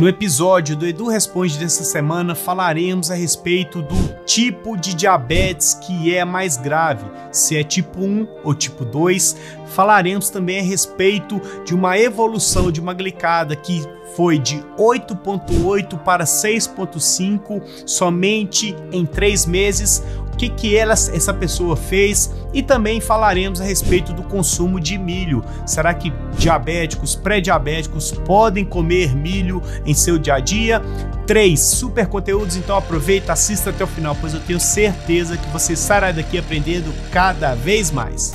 No episódio do Edu Responde dessa semana, falaremos a respeito do tipo de diabetes que é mais grave, se é tipo 1 ou tipo 2. Falaremos também a respeito de uma evolução de uma glicada que foi de 8,8 para 6,5 somente em três meses, que, que ela, essa pessoa fez e também falaremos a respeito do consumo de milho. Será que diabéticos, pré-diabéticos podem comer milho em seu dia a dia? Três super conteúdos, então aproveita, assista até o final, pois eu tenho certeza que você sairá daqui aprendendo cada vez mais.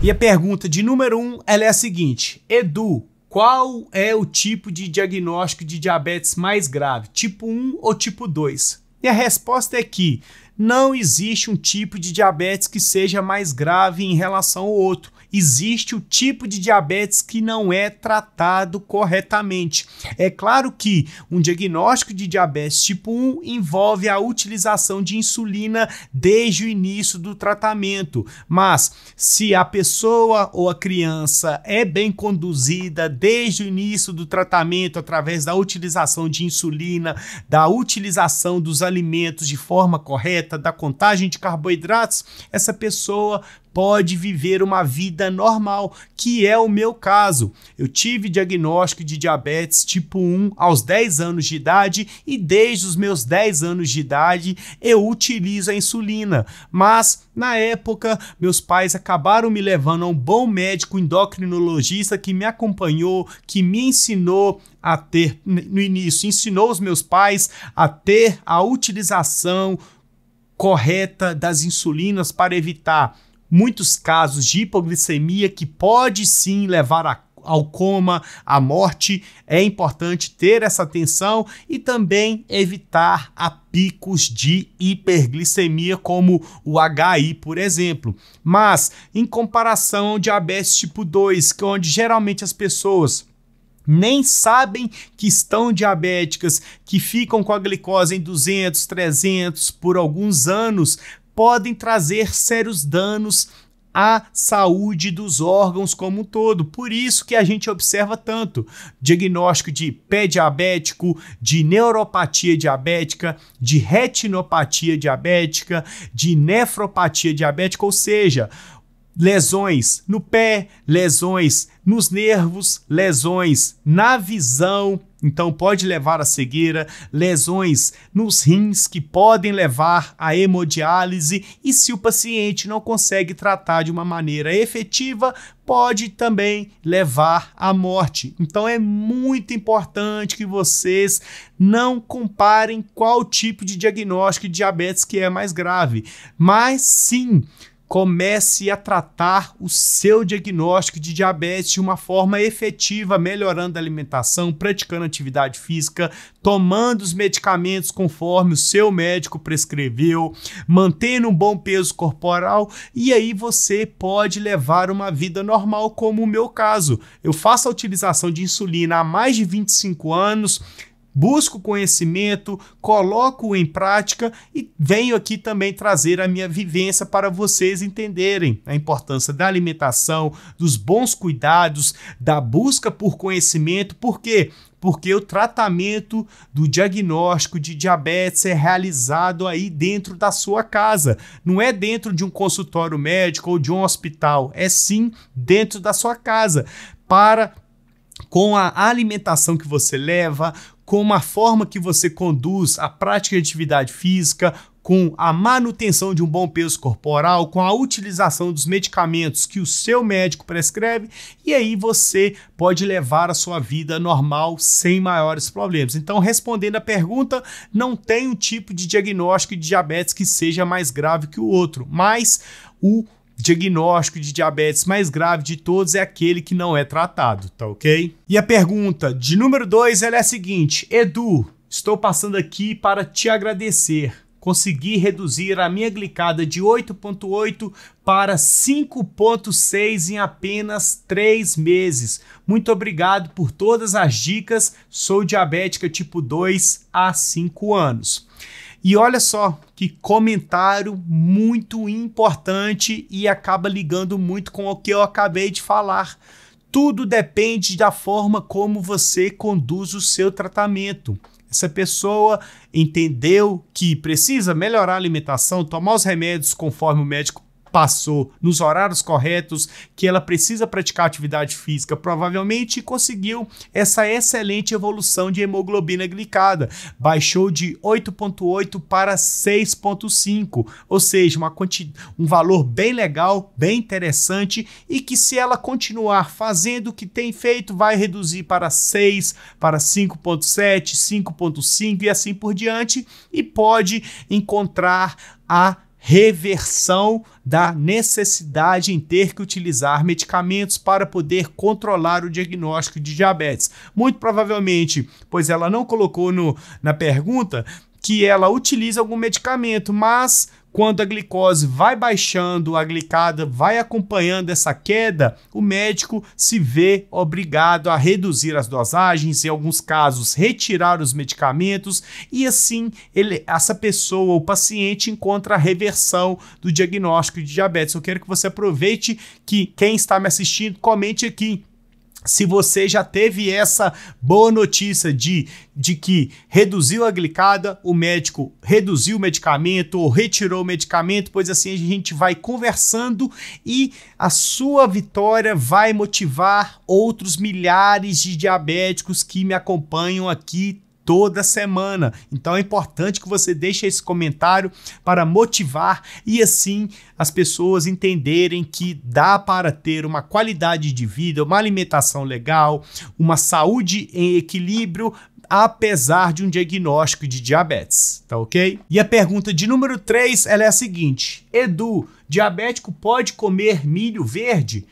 E a pergunta de número um, ela é a seguinte: Edu, qual é o tipo de diagnóstico de diabetes mais grave, tipo 1 ou tipo 2? E a resposta é que não existe um tipo de diabetes que seja mais grave em relação ao outro existe o tipo de diabetes que não é tratado corretamente. É claro que um diagnóstico de diabetes tipo 1 envolve a utilização de insulina desde o início do tratamento, mas se a pessoa ou a criança é bem conduzida desde o início do tratamento através da utilização de insulina, da utilização dos alimentos de forma correta, da contagem de carboidratos, essa pessoa pode viver uma vida vida normal, que é o meu caso. Eu tive diagnóstico de diabetes tipo 1 aos 10 anos de idade e desde os meus 10 anos de idade eu utilizo a insulina, mas na época meus pais acabaram me levando a um bom médico endocrinologista que me acompanhou, que me ensinou a ter no início, ensinou os meus pais a ter a utilização correta das insulinas para evitar muitos casos de hipoglicemia que pode sim levar a ao coma, à morte, é importante ter essa atenção e também evitar a picos de hiperglicemia, como o HI, por exemplo. Mas, em comparação ao diabetes tipo 2, que é onde geralmente as pessoas nem sabem que estão diabéticas, que ficam com a glicose em 200, 300 por alguns anos, podem trazer sérios danos à saúde dos órgãos como um todo. Por isso que a gente observa tanto diagnóstico de pé diabético, de neuropatia diabética, de retinopatia diabética, de nefropatia diabética, ou seja, lesões no pé, lesões nos nervos, lesões na visão, então pode levar a cegueira, lesões nos rins que podem levar à hemodiálise e se o paciente não consegue tratar de uma maneira efetiva, pode também levar à morte. Então é muito importante que vocês não comparem qual tipo de diagnóstico de diabetes que é mais grave, mas sim comece a tratar o seu diagnóstico de diabetes de uma forma efetiva, melhorando a alimentação, praticando atividade física, tomando os medicamentos conforme o seu médico prescreveu, mantendo um bom peso corporal e aí você pode levar uma vida normal, como o meu caso. Eu faço a utilização de insulina há mais de 25 anos busco conhecimento, coloco em prática e venho aqui também trazer a minha vivência para vocês entenderem a importância da alimentação, dos bons cuidados, da busca por conhecimento, por quê? Porque o tratamento do diagnóstico de diabetes é realizado aí dentro da sua casa, não é dentro de um consultório médico ou de um hospital, é sim dentro da sua casa. Para com a alimentação que você leva, com a forma que você conduz a prática de atividade física, com a manutenção de um bom peso corporal, com a utilização dos medicamentos que o seu médico prescreve, e aí você pode levar a sua vida normal sem maiores problemas. Então, respondendo a pergunta, não tem um tipo de diagnóstico de diabetes que seja mais grave que o outro, mas o diagnóstico de diabetes mais grave de todos é aquele que não é tratado, tá ok? E a pergunta de número 2 é a seguinte: Edu, estou passando aqui para te agradecer. Consegui reduzir a minha glicada de 8,8 para 5,6 em apenas 3 meses. Muito obrigado por todas as dicas. Sou diabética tipo 2 há 5 anos. E olha só que comentário muito importante e acaba ligando muito com o que eu acabei de falar. Tudo depende da forma como você conduz o seu tratamento. Essa pessoa entendeu que precisa melhorar a alimentação, tomar os remédios conforme o médico passou nos horários corretos, que ela precisa praticar atividade física, provavelmente conseguiu essa excelente evolução de hemoglobina glicada, baixou de 8.8 para 6.5, ou seja, uma um valor bem legal, bem interessante e que se ela continuar fazendo o que tem feito, vai reduzir para 6, para 5.7, 5.5 e assim por diante e pode encontrar a reversão da necessidade em ter que utilizar medicamentos para poder controlar o diagnóstico de diabetes. Muito provavelmente, pois ela não colocou no, na pergunta que ela utiliza algum medicamento, mas quando a glicose vai baixando, a glicada vai acompanhando essa queda, o médico se vê obrigado a reduzir as dosagens, em alguns casos retirar os medicamentos e assim ele, essa pessoa, o paciente encontra a reversão do diagnóstico de diabetes. Eu quero que você aproveite que quem está me assistindo comente aqui se você já teve essa boa notícia de, de que reduziu a glicada, o médico reduziu o medicamento ou retirou o medicamento, pois assim a gente vai conversando e a sua vitória vai motivar outros milhares de diabéticos que me acompanham aqui toda semana. Então é importante que você deixe esse comentário para motivar e assim as pessoas entenderem que dá para ter uma qualidade de vida, uma alimentação legal, uma saúde em equilíbrio apesar de um diagnóstico de diabetes, tá OK? E a pergunta de número 3, ela é a seguinte: Edu, diabético pode comer milho verde?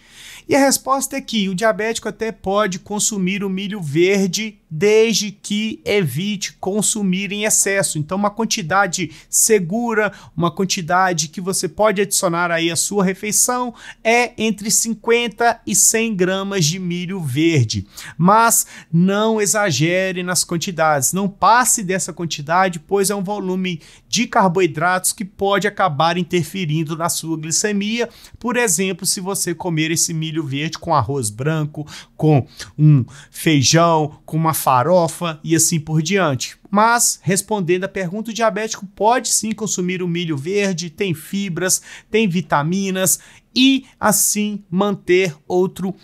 E a resposta é que o diabético até pode consumir o milho verde desde que evite consumir em excesso. Então, uma quantidade segura, uma quantidade que você pode adicionar aí à sua refeição é entre 50 e 100 gramas de milho verde. Mas não exagere nas quantidades, não passe dessa quantidade, pois é um volume de carboidratos que pode acabar interferindo interferindo na sua glicemia. Por exemplo, se você comer esse milho verde com arroz branco, com um feijão, com uma farofa e assim por diante. Mas, respondendo à pergunta, o diabético pode sim consumir o milho verde, tem fibras, tem vitaminas e assim manter outro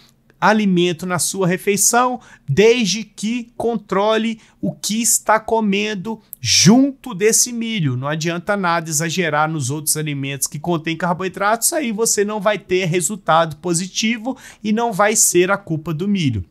alimento na sua refeição, desde que controle o que está comendo junto desse milho. Não adianta nada exagerar nos outros alimentos que contêm carboidratos, aí você não vai ter resultado positivo e não vai ser a culpa do milho.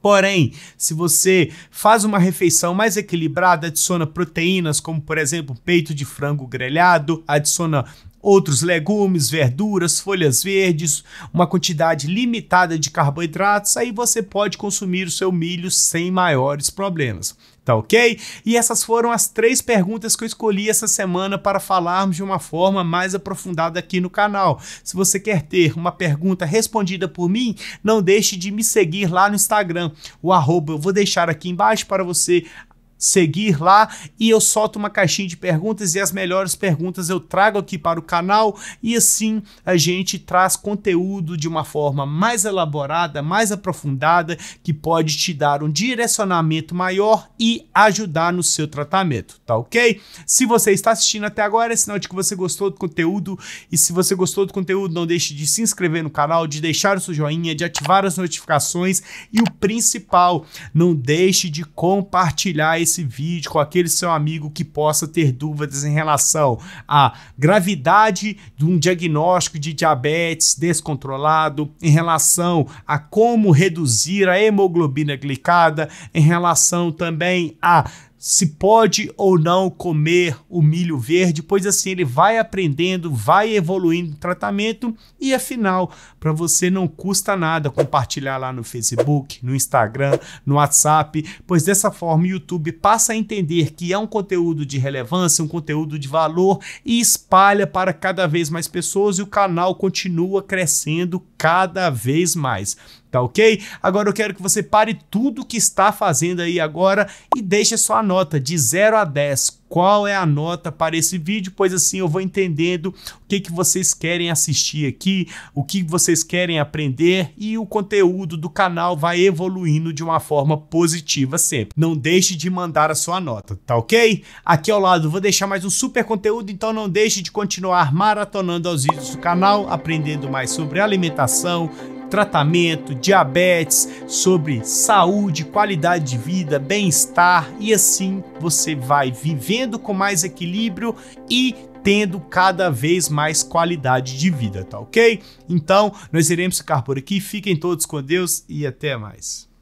Porém, se você faz uma refeição mais equilibrada, adiciona proteínas, como por exemplo peito de frango grelhado, adiciona outros legumes, verduras, folhas verdes, uma quantidade limitada de carboidratos, aí você pode consumir o seu milho sem maiores problemas. Tá ok? E essas foram as três perguntas que eu escolhi essa semana para falarmos de uma forma mais aprofundada aqui no canal. Se você quer ter uma pergunta respondida por mim, não deixe de me seguir lá no Instagram. O arroba eu vou deixar aqui embaixo para você seguir lá e eu solto uma caixinha de perguntas e as melhores perguntas eu trago aqui para o canal e assim a gente traz conteúdo de uma forma mais elaborada, mais aprofundada, que pode te dar um direcionamento maior e ajudar no seu tratamento, tá OK? Se você está assistindo até agora, é sinal de que você gostou do conteúdo e se você gostou do conteúdo, não deixe de se inscrever no canal, de deixar o seu joinha, de ativar as notificações e o principal. Não deixe de compartilhar esse vídeo com aquele seu amigo que possa ter dúvidas em relação à gravidade de um diagnóstico de diabetes descontrolado, em relação a como reduzir a hemoglobina glicada, em relação também a se pode ou não comer o milho verde, pois assim ele vai aprendendo, vai evoluindo o tratamento e afinal, para você não custa nada compartilhar lá no Facebook, no Instagram, no WhatsApp, pois dessa forma o YouTube passa a entender que é um conteúdo de relevância, um conteúdo de valor e espalha para cada vez mais pessoas e o canal continua crescendo cada vez mais tá ok? Agora eu quero que você pare tudo que está fazendo aí agora e deixe sua nota de 0 a 10. Qual é a nota para esse vídeo? Pois assim eu vou entendendo o que, que vocês querem assistir aqui, o que vocês querem aprender e o conteúdo do canal vai evoluindo de uma forma positiva sempre. Não deixe de mandar a sua nota, tá ok? Aqui ao lado vou deixar mais um super conteúdo, então não deixe de continuar maratonando os vídeos do canal, aprendendo mais sobre alimentação, tratamento, diabetes, sobre saúde, qualidade de vida, bem-estar e assim você vai vivendo com mais equilíbrio e tendo cada vez mais qualidade de vida, tá ok? Então, nós iremos ficar por aqui. Fiquem todos com Deus e até mais.